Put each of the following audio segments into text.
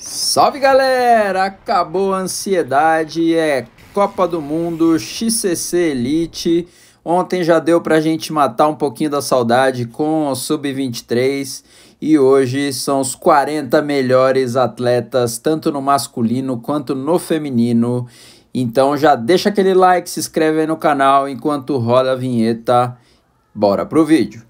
Salve galera! Acabou a ansiedade, é Copa do Mundo, XCC Elite. Ontem já deu pra gente matar um pouquinho da saudade com o Sub-23 e hoje são os 40 melhores atletas, tanto no masculino quanto no feminino. Então já deixa aquele like, se inscreve aí no canal enquanto roda a vinheta. Bora pro vídeo!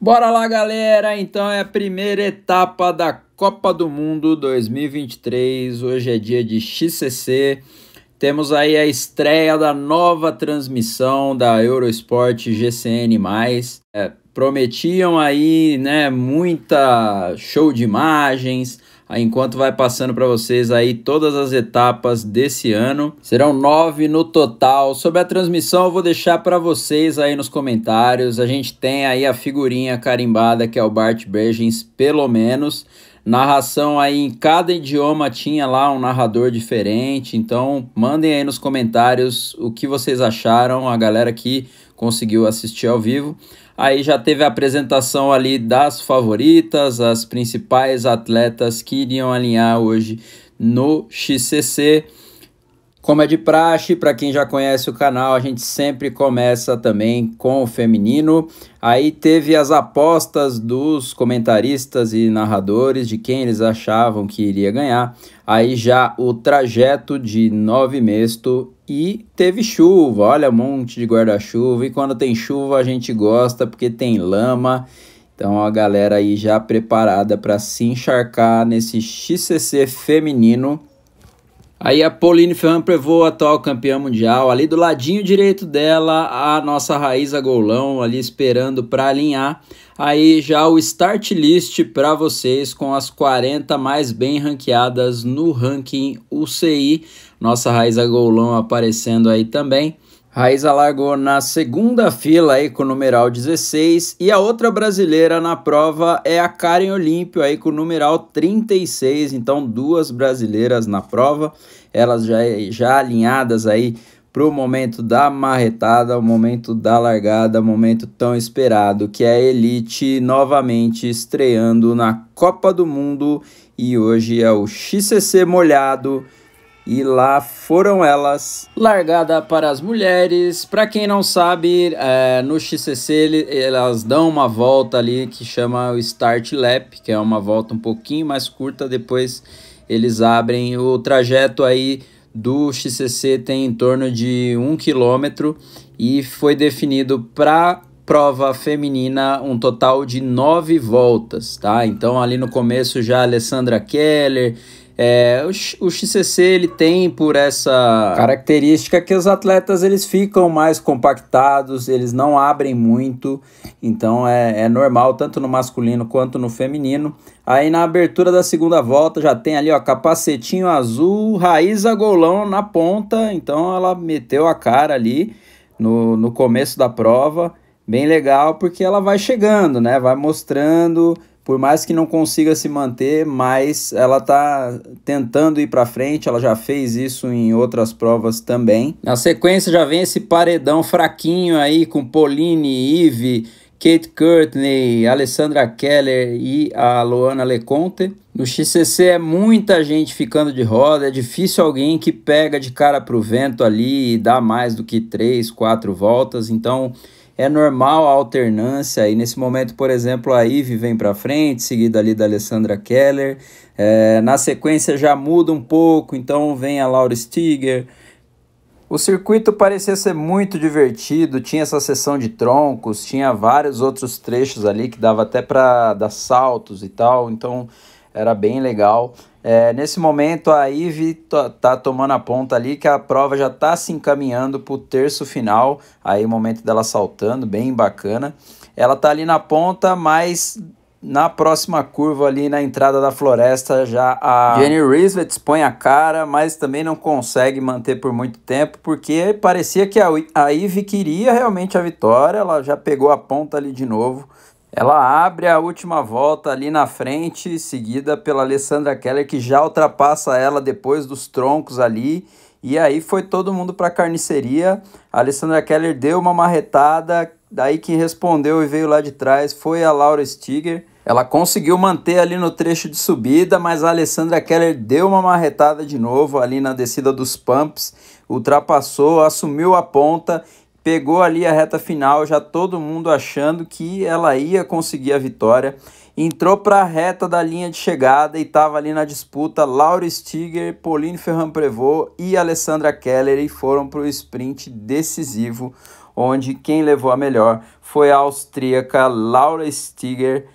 Bora lá, galera! Então é a primeira etapa da Copa do Mundo 2023. Hoje é dia de XCC. Temos aí a estreia da nova transmissão da Eurosport GCN+. É, prometiam aí, né, muita show de imagens. enquanto vai passando para vocês aí todas as etapas desse ano, serão nove no total. Sobre a transmissão, eu vou deixar para vocês aí nos comentários. A gente tem aí a figurinha carimbada que é o Bart Brejens, pelo menos. Narração aí em cada idioma tinha lá um narrador diferente. Então, mandem aí nos comentários o que vocês acharam, a galera que conseguiu assistir ao vivo. Aí já teve a apresentação ali das favoritas, as principais atletas que iriam alinhar hoje no XCC. Como é de praxe, para quem já conhece o canal, a gente sempre começa também com o feminino. Aí teve as apostas dos comentaristas e narradores de quem eles achavam que iria ganhar. Aí já o trajeto de nove mesto e teve chuva. Olha, um monte de guarda-chuva. E quando tem chuva a gente gosta porque tem lama. Então a galera aí já preparada para se encharcar nesse XCC feminino Aí a Pauline Ferran Prevot, atual campeã mundial, ali do ladinho direito dela, a nossa Raíza Golão ali esperando para alinhar. Aí já o start list para vocês com as 40 mais bem ranqueadas no ranking UCI. Nossa Raíza Golão aparecendo aí também. Raiz largou na segunda fila aí com o numeral 16 e a outra brasileira na prova é a Karen Olímpio aí com o numeral 36, então duas brasileiras na prova, elas já, já alinhadas aí para o momento da marretada, o momento da largada, o momento tão esperado que é a Elite novamente estreando na Copa do Mundo e hoje é o XCC molhado e lá foram elas. Largada para as mulheres. Para quem não sabe, é, no XCC elas dão uma volta ali que chama o Start Lap, que é uma volta um pouquinho mais curta. Depois eles abrem o trajeto aí do XCC tem em torno de um quilômetro e foi definido para prova feminina um total de nove voltas, tá? Então ali no começo já Alessandra Keller, é, o, o XCC ele tem por essa característica que os atletas eles ficam mais compactados, eles não abrem muito, então é, é normal tanto no masculino quanto no feminino. Aí na abertura da segunda volta já tem ali ó capacetinho azul, raiz a golão na ponta, então ela meteu a cara ali no, no começo da prova bem legal porque ela vai chegando, né? Vai mostrando por mais que não consiga se manter, mas ela está tentando ir para frente, ela já fez isso em outras provas também. Na sequência já vem esse paredão fraquinho aí com Pauline, Yves, Kate Courtney, Alessandra Keller e a Luana Leconte. No XCC é muita gente ficando de roda, é difícil alguém que pega de cara pro vento ali e dá mais do que três, quatro voltas, então é normal a alternância e nesse momento, por exemplo, a Ive vem para frente, seguida ali da Alessandra Keller. É, na sequência já muda um pouco, então vem a Laura Stiger. O circuito parecia ser muito divertido, tinha essa sessão de troncos, tinha vários outros trechos ali que dava até para dar saltos e tal, então era bem legal. É, nesse momento, a Ive tá tomando a ponta ali, que a prova já está se encaminhando para o terço final. Aí, o momento dela saltando, bem bacana. Ela tá ali na ponta, mas na próxima curva ali na entrada da floresta, já a Jenny Risvet põe a cara, mas também não consegue manter por muito tempo, porque parecia que a, a queria realmente a vitória, ela já pegou a ponta ali de novo, ela abre a última volta ali na frente, seguida pela Alessandra Keller, que já ultrapassa ela depois dos troncos ali. E aí foi todo mundo para a carniceria. A Alessandra Keller deu uma marretada, daí quem respondeu e veio lá de trás foi a Laura Stiger. Ela conseguiu manter ali no trecho de subida, mas a Alessandra Keller deu uma marretada de novo ali na descida dos pumps, ultrapassou, assumiu a ponta pegou ali a reta final, já todo mundo achando que ela ia conseguir a vitória. Entrou para a reta da linha de chegada e estava ali na disputa Laura Stiger, Pauline Ferrand-Prevot e Alessandra Keller e foram para o sprint decisivo, onde quem levou a melhor foi a austríaca Laura Stiger,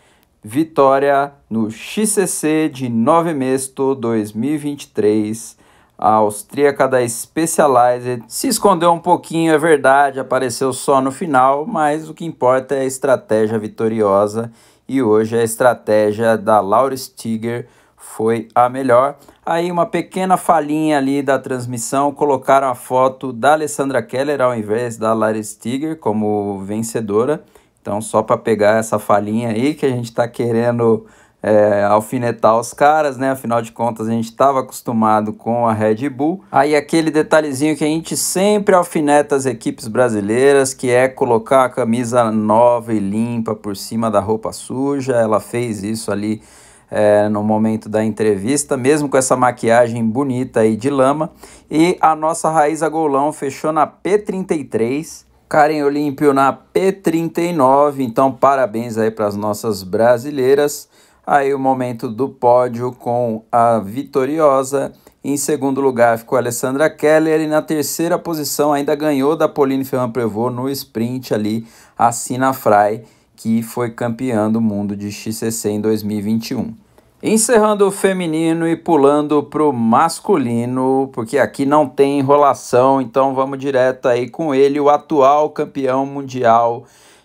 vitória no XCC de Nove Mesto 2023 a austríaca da Specialized se escondeu um pouquinho, é verdade, apareceu só no final, mas o que importa é a estratégia vitoriosa e hoje a estratégia da Laura Stiger foi a melhor. Aí uma pequena falhinha ali da transmissão, colocaram a foto da Alessandra Keller ao invés da Laura Stiger como vencedora. Então só para pegar essa falhinha aí que a gente está querendo é, alfinetar os caras, né? Afinal de contas, a gente estava acostumado com a Red Bull. Aí aquele detalhezinho que a gente sempre alfineta as equipes brasileiras, que é colocar a camisa nova e limpa por cima da roupa suja. Ela fez isso ali é, no momento da entrevista, mesmo com essa maquiagem bonita aí de lama. E a nossa raiz a golão fechou na P33. Karen Olímpio na P39, então parabéns aí para as nossas brasileiras. Aí o momento do pódio com a vitoriosa. Em segundo lugar ficou a Alessandra Keller e na terceira posição ainda ganhou da Pauline Ferrand Prevot no sprint ali a Sina Fry, que foi campeã do mundo de XCC em 2021. Encerrando o feminino e pulando para o masculino, porque aqui não tem enrolação, então vamos direto aí com ele, o atual campeão mundial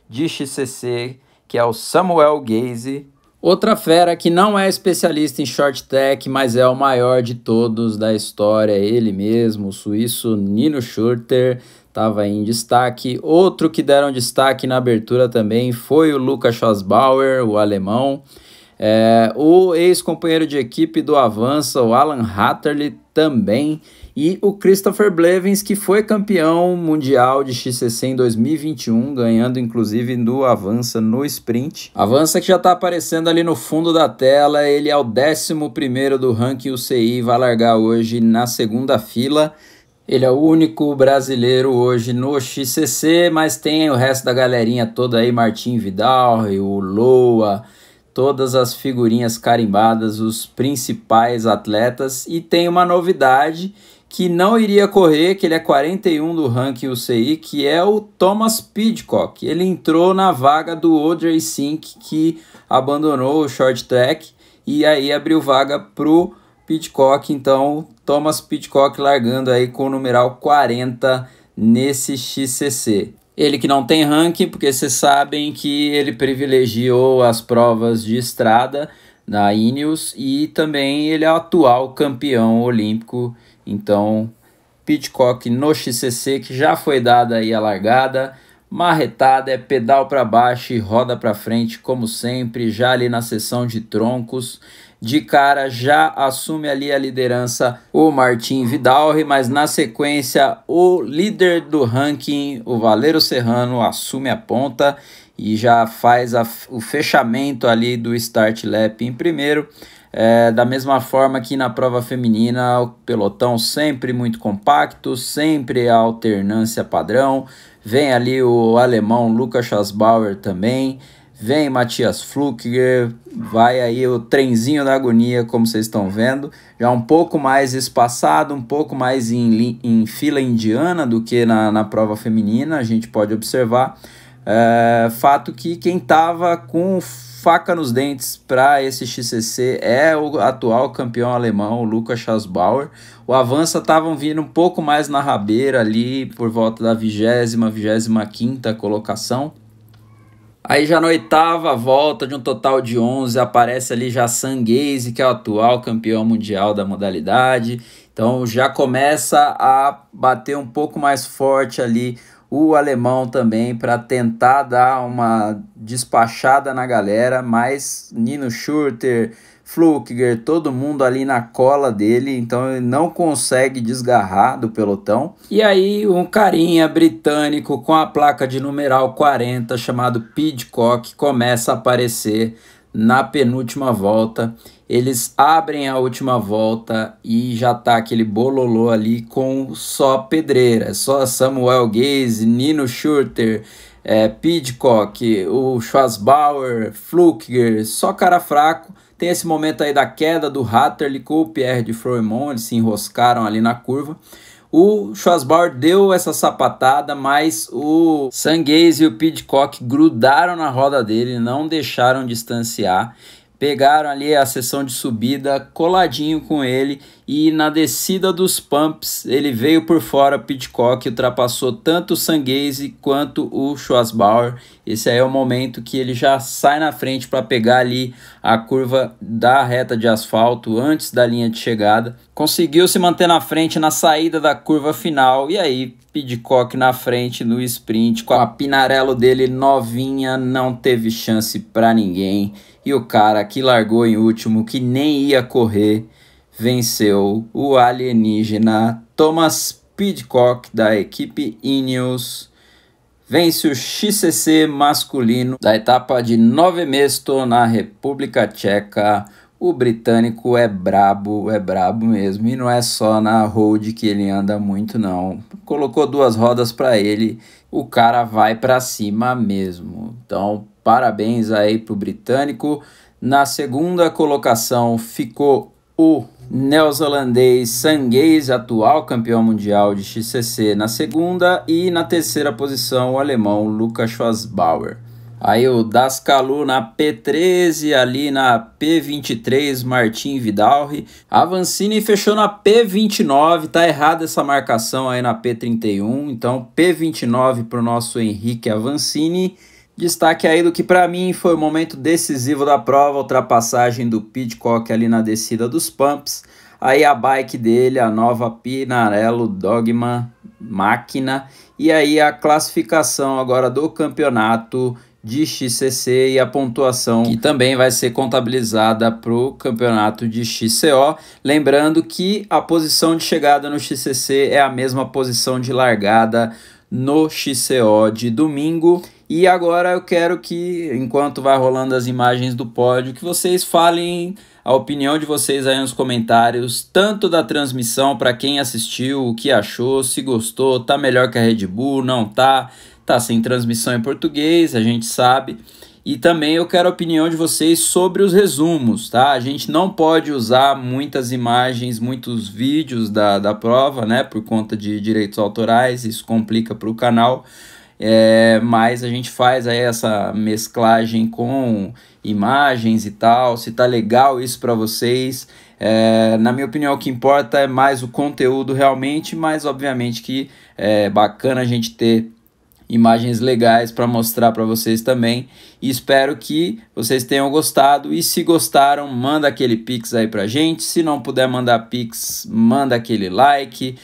de XCC, que é o Samuel Gaze, Outra fera que não é especialista em short tech, mas é o maior de todos da história, é ele mesmo, o suíço Nino Schurter, estava em destaque. Outro que deram destaque na abertura também foi o Lucas Schossbauer, o alemão. É, o ex-companheiro de equipe do Avança, o Alan Hatterley, também e o Christopher Blevins, que foi campeão mundial de XCC em 2021, ganhando inclusive no Avança no sprint. Avança que já está aparecendo ali no fundo da tela, ele é o 11 do ranking UCI, vai largar hoje na segunda fila. Ele é o único brasileiro hoje no XCC, mas tem o resto da galerinha toda aí, Martim Vidal, o Loa, todas as figurinhas carimbadas, os principais atletas. E tem uma novidade que não iria correr, que ele é 41 do ranking UCI, que é o Thomas Pidcock. Ele entrou na vaga do Audrey Sink, que abandonou o short track, e aí abriu vaga pro Pidcock. Então, Thomas Pidcock largando aí com o numeral 40 nesse XCC. Ele que não tem ranking, porque vocês sabem que ele privilegiou as provas de estrada, na Ineos e também ele é atual campeão olímpico. Então, Pitcock no XCC que já foi dada aí a largada. Marretada é pedal para baixo e roda para frente, como sempre, já ali na sessão de troncos. De cara já assume ali a liderança o Martim Vidal. mas na sequência o líder do ranking, o Valero Serrano, assume a ponta e já faz a, o fechamento ali do start lap em primeiro. É, da mesma forma que na prova feminina, o pelotão sempre muito compacto, sempre a alternância padrão. Vem ali o alemão Lucas Schasbauer também. Vem Matias Flucker, vai aí o trenzinho da agonia, como vocês estão vendo. Já um pouco mais espaçado, um pouco mais em, em fila indiana do que na, na prova feminina, a gente pode observar. É, fato que quem estava com faca nos dentes para esse XCC é o atual campeão alemão, o Lucas Schausbauer. O Avança estavam vindo um pouco mais na rabeira ali, por volta da vigésima, vigésima quinta colocação. Aí já na oitava volta de um total de 11, aparece ali já Sanguese, que é o atual campeão mundial da modalidade. Então já começa a bater um pouco mais forte ali o alemão também para tentar dar uma despachada na galera, mas Nino Schurter, Flukiger, todo mundo ali na cola dele, então ele não consegue desgarrar do pelotão. E aí um carinha britânico com a placa de numeral 40 chamado Pidcock começa a aparecer na penúltima volta. Eles abrem a última volta e já tá aquele bololô ali com só pedreira, só Samuel Gaze, Nino Schurter, é, Pidcock, o Schwarzbauer, Flukiger, só cara fraco. Tem esse momento aí da queda do Hatterley com o Pierre de Froimont, eles se enroscaram ali na curva. O Schwarzbauer deu essa sapatada, mas o Sanguez e o Pidcock grudaram na roda dele, não deixaram distanciar. Pegaram ali a sessão de subida coladinho com ele e na descida dos pumps ele veio por fora Pitcock ultrapassou tanto o Sanguese quanto o Schwarzbauer. Esse aí é o momento que ele já sai na frente para pegar ali a curva da reta de asfalto antes da linha de chegada. Conseguiu se manter na frente na saída da curva final e aí Pidcock na frente no sprint com a Pinarello dele novinha, não teve chance para ninguém. E o cara que largou em último, que nem ia correr, venceu o alienígena Thomas Pidcock da equipe Ineos. Vence o XCC masculino da etapa de nove Mesto na República Tcheca. O britânico é brabo, é brabo mesmo. E não é só na road que ele anda muito, não. Colocou duas rodas para ele, o cara vai para cima mesmo. Então, parabéns aí pro britânico. Na segunda colocação ficou o neozelandês Sanguês, atual campeão mundial de XCC, na segunda e na terceira posição o alemão Lucas Schwarzbauer. Aí o Dascalu na P13, ali na P23, Martim Vidalri. Avancini fechou na P29, tá errada essa marcação aí na P31. Então P29 para o nosso Henrique Avancini Destaque aí do que para mim foi o momento decisivo da prova, ultrapassagem do Pidcock ali na descida dos pumps. Aí a bike dele, a nova Pinarello Dogma Máquina. E aí a classificação agora do campeonato de XCC e a pontuação que também vai ser contabilizada para o campeonato de XCO. Lembrando que a posição de chegada no XCC é a mesma posição de largada no XCO de domingo. E agora eu quero que, enquanto vai rolando as imagens do pódio, que vocês falem a opinião de vocês aí nos comentários, tanto da transmissão para quem assistiu, o que achou, se gostou, tá melhor que a Red Bull, não tá, tá sem transmissão em português, a gente sabe. E também eu quero a opinião de vocês sobre os resumos, tá? A gente não pode usar muitas imagens, muitos vídeos da, da prova, né? Por conta de direitos autorais, isso complica para o canal é, mas a gente faz aí essa mesclagem com imagens e tal, se tá legal isso para vocês. É, na minha opinião, o que importa é mais o conteúdo realmente, mas obviamente que é bacana a gente ter imagens legais para mostrar para vocês também. E espero que vocês tenham gostado e se gostaram, manda aquele pix aí pra gente. Se não puder mandar pix, manda aquele like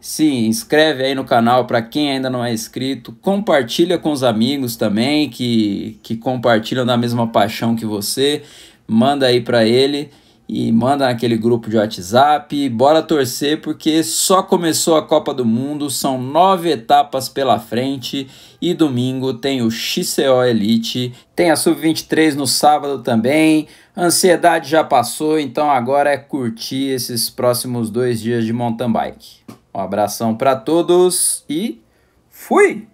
se inscreve aí no canal para quem ainda não é inscrito, compartilha com os amigos também que, que compartilham da mesma paixão que você, manda aí para ele e manda naquele grupo de WhatsApp. Bora torcer porque só começou a Copa do Mundo, são nove etapas pela frente e domingo tem o XCO Elite, tem a Sub-23 no sábado também. A ansiedade já passou, então agora é curtir esses próximos dois dias de mountain bike. Um abração para todos e fui!